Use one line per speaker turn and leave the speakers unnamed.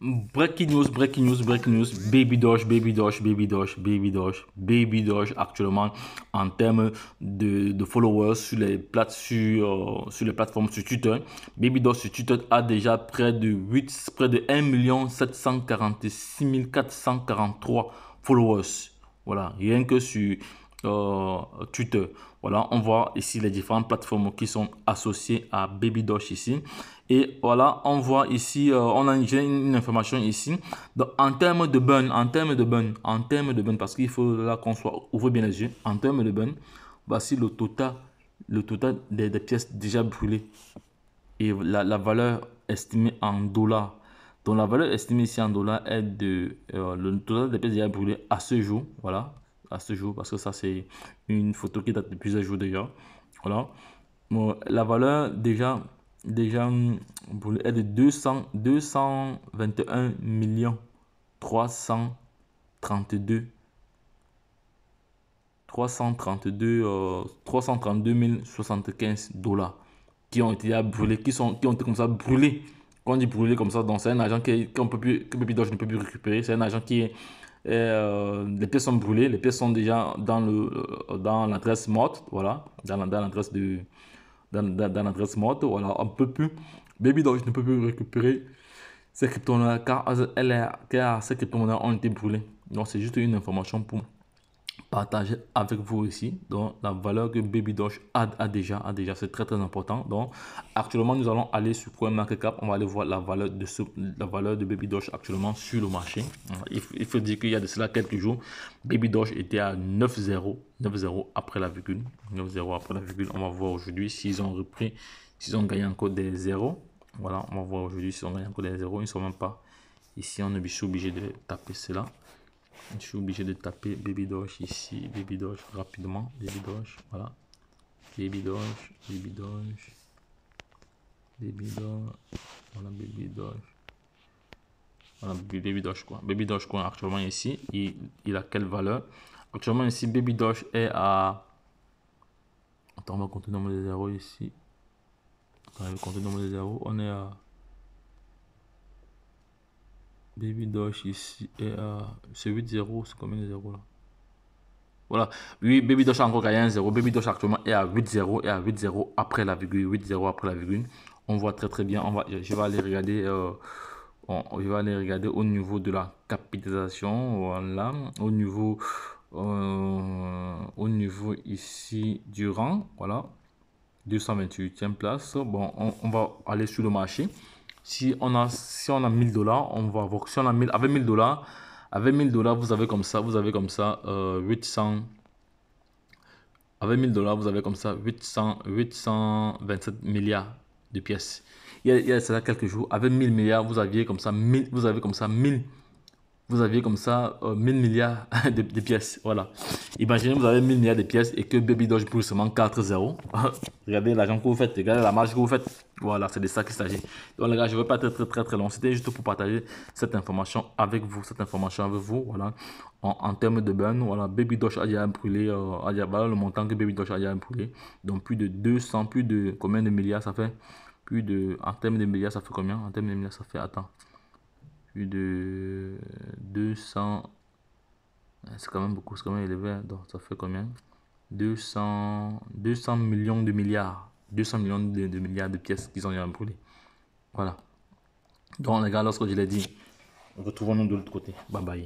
Breaking news, breaking news, breaking news. Baby Doge, Baby Doge, Baby Doge, Baby Doge, Baby Doge actuellement en termes de, followers sur les, sur, euh, sur les plateformes sur Twitter. Baby Doge sur Twitter a déjà près de 8, près de 1 746 443 followers. Voilà, rien que sur euh, Twitter. Voilà, on voit ici les différentes plateformes qui sont associées à Babydosh ici. Et voilà, on voit ici, euh, on a une information ici. Donc, en termes de burn, en termes de burn, en termes de burn, parce qu'il faut là qu'on soit, ouvre bien les yeux, en termes de burn, voici le total, le total des, pièces déjà brûlées. Et la, valeur estimée en dollars. Donc la valeur estimée ici en dollars est de euh, le total des pièces déjà brûlées à ce jour, voilà, à ce jour parce que ça c'est une photo qui date de plusieurs jours déjà. Voilà. Bon, la valeur déjà déjà est de 200, 221 millions 332 332 euh, 332 075 dollars qui ont été brûlés qui sont qui ont été comme ça brûlé quand on dit brûlé comme ça donc c'est un agent qui qu'on peut plus que Baby ne peut plus récupérer c'est un agent qui est euh, les pièces sont brûlées, les pièces sont déjà dans le euh, dans l'adresse morte, voilà, dans, dans l'adresse de dans, l'adresse morte, voilà, on peut plus. Baby je ne peux plus récupérer ces crypto-monnaies car, euh, car, ces crypto-monnaies ont été brûlées. Donc c'est juste une information pour partager avec vous aussi. Donc, la valeur que Baby Doge a, a déjà, a déjà c'est très très important. Donc, actuellement, nous allons aller sur Coin Market Cap. On va aller voir la valeur de, ce, la valeur de Baby actuellement sur le marché. Il, faut dire qu'il y a de cela quelques jours, Baby Doge était à 9,0. 9,0 après la virgule. 9,0 après la virgule. On va voir aujourd'hui s'ils ont repris, s'ils ont gagné encore des zéros. Voilà, on va voir aujourd'hui s'ils ont gagné encore des zéros. Ils sont même pas ici. On est obligé de taper cela. Je suis obligé de taper Baby Doge ici, Baby Doge rapidement, Baby Doge, voilà. Baby Doge, Baby Doge, Baby Doge, voilà Baby Doge. Voilà, Baby Doge quoi. Baby Doge quoi actuellement ici, il, il a quelle valeur Actuellement ici, Baby Doge est à... Attends, on va compter le nombre de zéros ici. on va compter le nombre de zéros, on est à... Baby Dosh ici est euh, c'est 8-0, c'est combien de 0 là Voilà, oui, Baby Dosh a encore gagné un 0. Baby Dosh actuellement est à 8-0 et à 8-0 après la virgule, 8-0 après la virgule. On voit très très bien, on va, je vais aller regarder. Euh, on, aller regarder au niveau de la capitalisation, voilà, au niveau, euh, au niveau ici du rang, voilà, 228e place. Bon, on, on va aller sur le marché. Si on a, si on a 1000 dollars, on va voir si on a 1000, avec 1000 dollars, avec 1000 dollars, vous avez comme ça, vous avez comme ça 800, euh, avec 1000 dollars, vous avez comme ça 800, 827 milliards de pièces. Il y a, quelques jours, avec 1000 milliards, vous aviez comme ça vous avez comme ça 1000 vous aviez comme ça 1000 euh, milliards de, pièces. Voilà. Imaginez, vous avez 1000 milliards de pièces et que Baby Doge brûle seulement 4-0. regardez l'argent que vous faites, regardez la marge que vous faites. Voilà, c'est de ça qu'il s'agit. Donc, les gars, je ne vais pas être très, très, très long. C'était juste pour partager cette information avec vous, cette information avec vous. Voilà. En, termes de burn, voilà, Baby Doge a déjà brûlé, euh, voilà le montant que Baby Doge a déjà brûlé. Donc, plus de 200, plus de combien de milliards ça fait Plus de, en termes de milliards, ça fait combien En termes de milliards, ça fait, attends plus de 200. Hein, c'est quand même beaucoup, c'est quand même élevé. Hein, donc ça fait combien 200, 200 millions de milliards. 200 millions de, milliards de pièces qu'ils ont eu à brûler Voilà. Donc les gars, lorsque je l'ai dit, retrouvons-nous de l'autre côté. Bye bye.